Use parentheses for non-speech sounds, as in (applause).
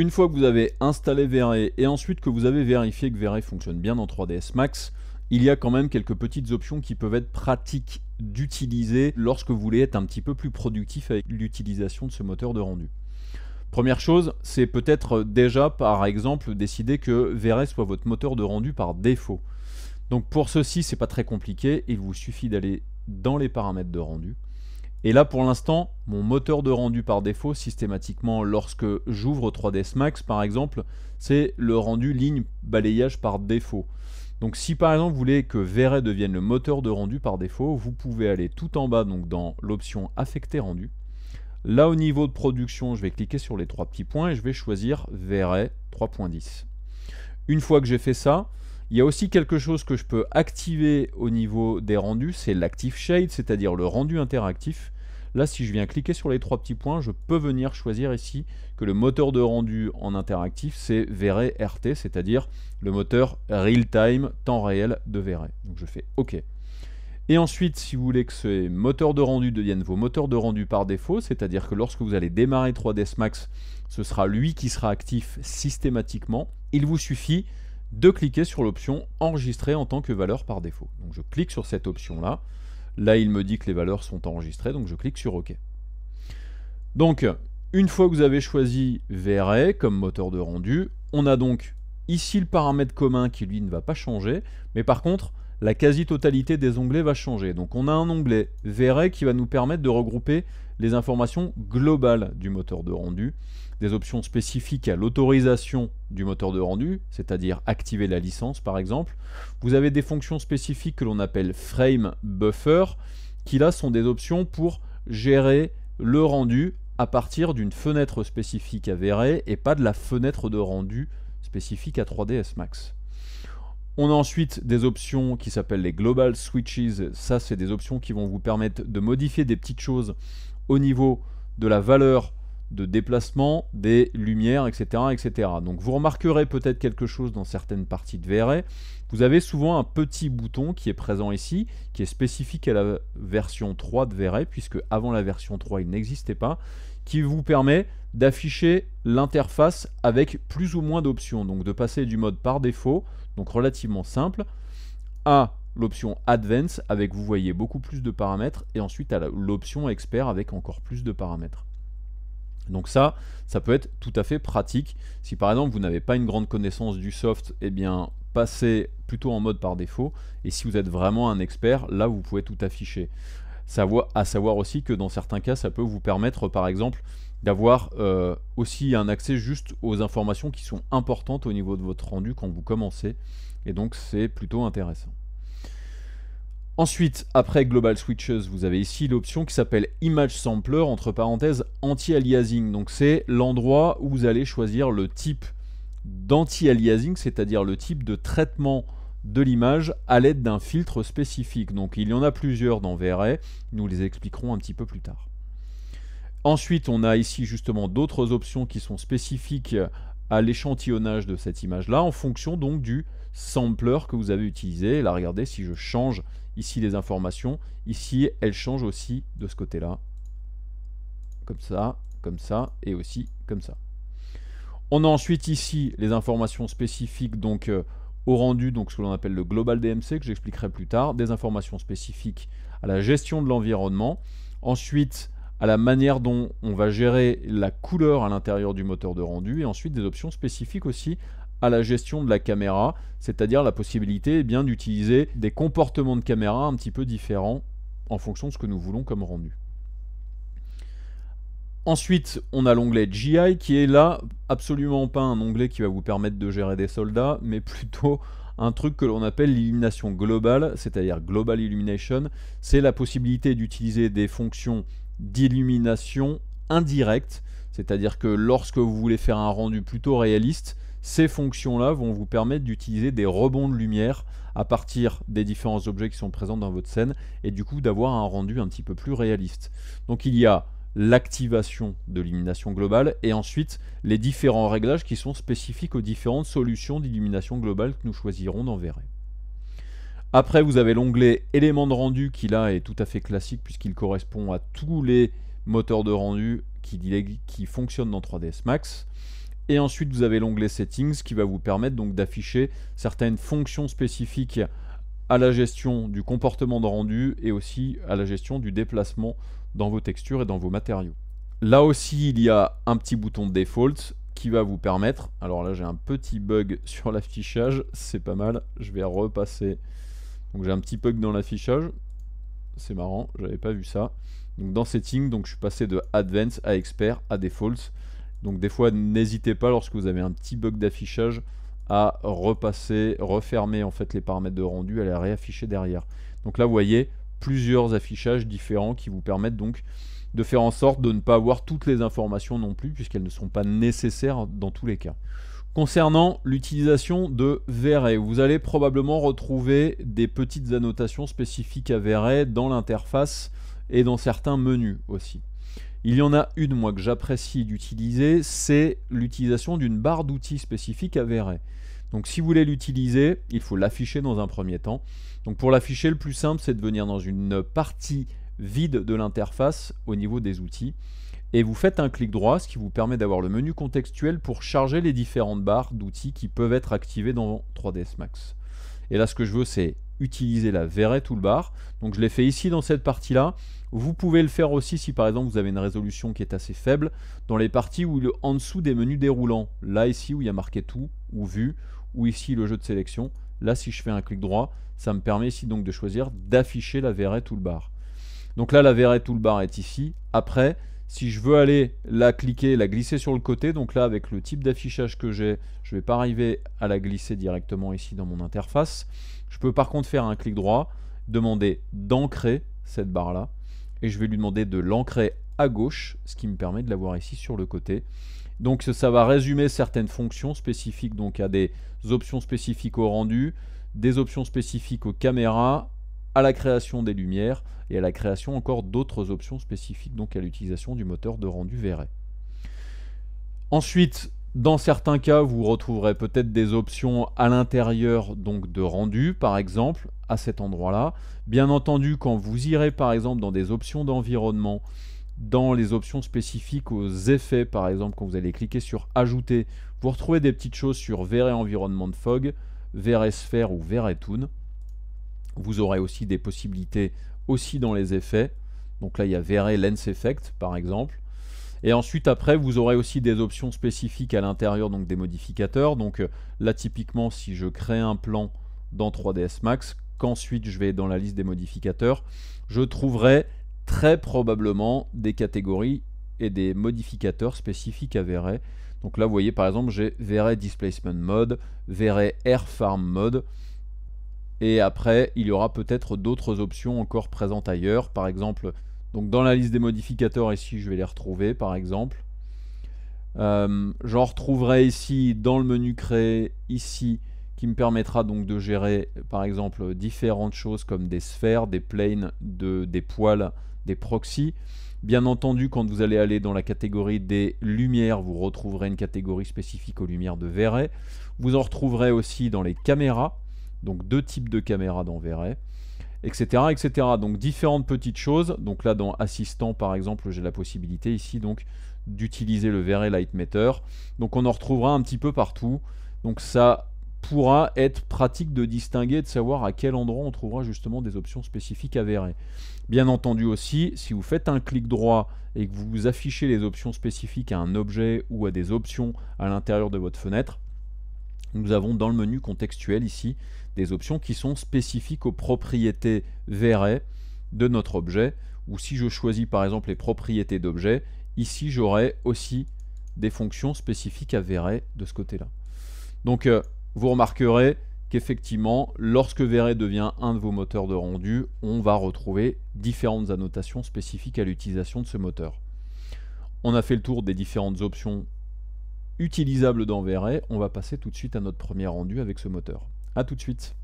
Une fois que vous avez installé V-Ray et ensuite que vous avez vérifié que V-Ray fonctionne bien dans 3ds Max, il y a quand même quelques petites options qui peuvent être pratiques d'utiliser lorsque vous voulez être un petit peu plus productif avec l'utilisation de ce moteur de rendu. Première chose, c'est peut-être déjà par exemple décider que V-Ray soit votre moteur de rendu par défaut. Donc pour ceci, c'est pas très compliqué, il vous suffit d'aller dans les paramètres de rendu et là pour l'instant, mon moteur de rendu par défaut systématiquement lorsque j'ouvre 3ds Max par exemple, c'est le rendu ligne balayage par défaut. Donc si par exemple vous voulez que Verret devienne le moteur de rendu par défaut, vous pouvez aller tout en bas donc dans l'option affecter rendu. Là au niveau de production, je vais cliquer sur les trois petits points et je vais choisir Verret 3.10. Une fois que j'ai fait ça, il y a aussi quelque chose que je peux activer au niveau des rendus, c'est l'active shade, c'est-à-dire le rendu interactif. Là, si je viens cliquer sur les trois petits points, je peux venir choisir ici que le moteur de rendu en interactif, c'est RT, c'est-à-dire le moteur real-time, temps réel de VR. Donc je fais OK. Et ensuite, si vous voulez que ce moteurs de rendu deviennent vos moteurs de rendu par défaut, c'est-à-dire que lorsque vous allez démarrer 3ds Max, ce sera lui qui sera actif systématiquement, il vous suffit de cliquer sur l'option enregistrer en tant que valeur par défaut. Donc je clique sur cette option-là, Là, il me dit que les valeurs sont enregistrées, donc je clique sur OK. Donc, une fois que vous avez choisi VRA comme moteur de rendu, on a donc ici le paramètre commun qui, lui, ne va pas changer. Mais par contre, la quasi-totalité des onglets va changer. Donc on a un onglet V-Ray qui va nous permettre de regrouper les informations globales du moteur de rendu, des options spécifiques à l'autorisation du moteur de rendu, c'est-à-dire activer la licence par exemple. Vous avez des fonctions spécifiques que l'on appelle frame buffer, qui là sont des options pour gérer le rendu à partir d'une fenêtre spécifique à V-Ray et pas de la fenêtre de rendu spécifique à 3ds Max. On a ensuite des options qui s'appellent les Global Switches. Ça, c'est des options qui vont vous permettre de modifier des petites choses au niveau de la valeur de déplacement des lumières, etc. etc. Donc vous remarquerez peut-être quelque chose dans certaines parties de VRE. Vous avez souvent un petit bouton qui est présent ici, qui est spécifique à la version 3 de VRE, puisque avant la version 3 il n'existait pas, qui vous permet d'afficher l'interface avec plus ou moins d'options. Donc de passer du mode par défaut, donc relativement simple, à l'option Advanced avec vous voyez beaucoup plus de paramètres et ensuite à l'option Expert avec encore plus de paramètres. Donc ça, ça peut être tout à fait pratique. Si par exemple vous n'avez pas une grande connaissance du soft, eh bien passez plutôt en mode par défaut. Et si vous êtes vraiment un expert, là vous pouvez tout afficher. À savoir aussi que dans certains cas, ça peut vous permettre par exemple d'avoir euh, aussi un accès juste aux informations qui sont importantes au niveau de votre rendu quand vous commencez. Et donc c'est plutôt intéressant. Ensuite, après Global Switches, vous avez ici l'option qui s'appelle Image Sampler, entre parenthèses anti-aliasing. Donc c'est l'endroit où vous allez choisir le type d'anti-aliasing, c'est-à-dire le type de traitement de l'image à l'aide d'un filtre spécifique. Donc il y en a plusieurs dans VRA, nous les expliquerons un petit peu plus tard. Ensuite, on a ici justement d'autres options qui sont spécifiques à l'échantillonnage de cette image-là en fonction donc du sampler que vous avez utilisé. Là, regardez, si je change ici les informations, ici, elles changent aussi de ce côté-là. Comme ça, comme ça, et aussi comme ça. On a ensuite ici les informations spécifiques donc euh, au rendu, donc ce que l'on appelle le global DMC, que j'expliquerai plus tard, des informations spécifiques à la gestion de l'environnement. Ensuite, à la manière dont on va gérer la couleur à l'intérieur du moteur de rendu et ensuite des options spécifiques aussi à la gestion de la caméra, c'est-à-dire la possibilité eh bien d'utiliser des comportements de caméra un petit peu différents en fonction de ce que nous voulons comme rendu. Ensuite, on a l'onglet GI qui est là absolument pas un onglet qui va vous permettre de gérer des soldats, mais plutôt un truc que l'on appelle l'illumination globale, c'est-à-dire Global Illumination. C'est la possibilité d'utiliser des fonctions d'illumination indirectes c'est-à-dire que lorsque vous voulez faire un rendu plutôt réaliste, ces fonctions-là vont vous permettre d'utiliser des rebonds de lumière à partir des différents objets qui sont présents dans votre scène et du coup d'avoir un rendu un petit peu plus réaliste. Donc il y a l'activation de l'illumination globale et ensuite les différents réglages qui sont spécifiques aux différentes solutions d'illumination globale que nous choisirons d'enverrer. Après vous avez l'onglet éléments de rendu qui là est tout à fait classique puisqu'il correspond à tous les moteurs de rendu qui, fonctionne dans 3ds Max. Et ensuite, vous avez l'onglet Settings qui va vous permettre donc d'afficher certaines fonctions spécifiques à la gestion du comportement de rendu et aussi à la gestion du déplacement dans vos textures et dans vos matériaux. Là aussi, il y a un petit bouton Default qui va vous permettre... Alors là, j'ai un petit bug (laughs) sur l'affichage, c'est pas mal. Je vais repasser... Donc j'ai un petit bug dans l'affichage, c'est marrant, n'avais pas vu ça. Donc dans Setting, donc je suis passé de Advanced à Expert à Defaults. Donc des fois, n'hésitez pas lorsque vous avez un petit bug d'affichage à repasser, refermer en fait les paramètres de rendu, à les réafficher derrière. Donc là, vous voyez plusieurs affichages différents qui vous permettent donc de faire en sorte de ne pas avoir toutes les informations non plus, puisqu'elles ne sont pas nécessaires dans tous les cas. Concernant l'utilisation de Verre, vous allez probablement retrouver des petites annotations spécifiques à Verre dans l'interface et dans certains menus aussi. Il y en a une, moi, que j'apprécie d'utiliser, c'est l'utilisation d'une barre d'outils spécifique à Verre. Donc si vous voulez l'utiliser, il faut l'afficher dans un premier temps. Donc pour l'afficher, le plus simple, c'est de venir dans une partie vide de l'interface au niveau des outils et vous faites un clic droit, ce qui vous permet d'avoir le menu contextuel pour charger les différentes barres d'outils qui peuvent être activées dans 3ds Max. Et là, ce que je veux, c'est utiliser la le toolbar. Donc je l'ai fait ici dans cette partie-là. Vous pouvez le faire aussi si par exemple vous avez une résolution qui est assez faible, dans les parties où en dessous des menus déroulants, là ici où il y a marqué tout, ou vue, ou ici le jeu de sélection, là si je fais un clic droit, ça me permet ici donc de choisir d'afficher la le toolbar. Donc là la le toolbar est ici, après si je veux aller la cliquer, la glisser sur le côté, donc là avec le type d'affichage que j'ai, je ne vais pas arriver à la glisser directement ici dans mon interface. Je peux par contre faire un clic droit, demander d'ancrer cette barre là, et je vais lui demander de l'ancrer à gauche, ce qui me permet de l'avoir ici sur le côté. Donc ça va résumer certaines fonctions spécifiques donc à des options spécifiques au rendu, des options spécifiques aux caméras à la création des lumières et à la création encore d'autres options spécifiques, donc à l'utilisation du moteur de rendu verré Ensuite, dans certains cas, vous retrouverez peut-être des options à l'intérieur donc de rendu, par exemple, à cet endroit-là. Bien entendu, quand vous irez par exemple dans des options d'environnement, dans les options spécifiques aux effets, par exemple, quand vous allez cliquer sur Ajouter, vous retrouvez des petites choses sur Verret Environnement de Fog, V-Ray Sphère ou V-Ray Tune. Vous aurez aussi des possibilités aussi dans les effets. Donc là, il y a V-Ray Lens Effect, par exemple. Et ensuite, après, vous aurez aussi des options spécifiques à l'intérieur, donc des modificateurs. Donc euh, là, typiquement, si je crée un plan dans 3ds Max, qu'ensuite je vais dans la liste des modificateurs, je trouverai très probablement des catégories et des modificateurs spécifiques à V-Ray. Donc là, vous voyez, par exemple, j'ai V-Ray Displacement Mode, ray Air Farm Mode. Et après, il y aura peut-être d'autres options encore présentes ailleurs. Par exemple, donc dans la liste des modificateurs, ici, je vais les retrouver, par exemple. Euh, j'en retrouverai ici, dans le menu Créer, ici, qui me permettra donc de gérer, par exemple, différentes choses comme des sphères, des planes, des poils, des proxys. Bien entendu, quand vous allez aller dans la catégorie des lumières, vous retrouverez une catégorie spécifique aux lumières de verre. Vous en retrouverez aussi dans les caméras. Donc deux types de caméras dans Verret, etc., Donc différentes petites choses. Donc là dans Assistant par exemple, j'ai la possibilité ici donc d'utiliser le Vray Light Meter. Donc on en retrouvera un petit peu partout. Donc ça pourra être pratique de distinguer, de savoir à quel endroit on trouvera justement des options spécifiques à Vray. Bien entendu aussi, si vous faites un clic droit et que vous affichez les options spécifiques à un objet ou à des options à l'intérieur de votre fenêtre, nous avons dans le menu contextuel ici des options qui sont spécifiques aux propriétés verrées de notre objet. Ou si je choisis par exemple les propriétés d'objet, ici j'aurai aussi des fonctions spécifiques à verrer de ce côté-là. Donc euh, vous remarquerez qu'effectivement, lorsque V-Ray devient un de vos moteurs de rendu, on va retrouver différentes annotations spécifiques à l'utilisation de ce moteur. On a fait le tour des différentes options utilisable dans Vray, on va passer tout de suite à notre premier rendu avec ce moteur. A tout de suite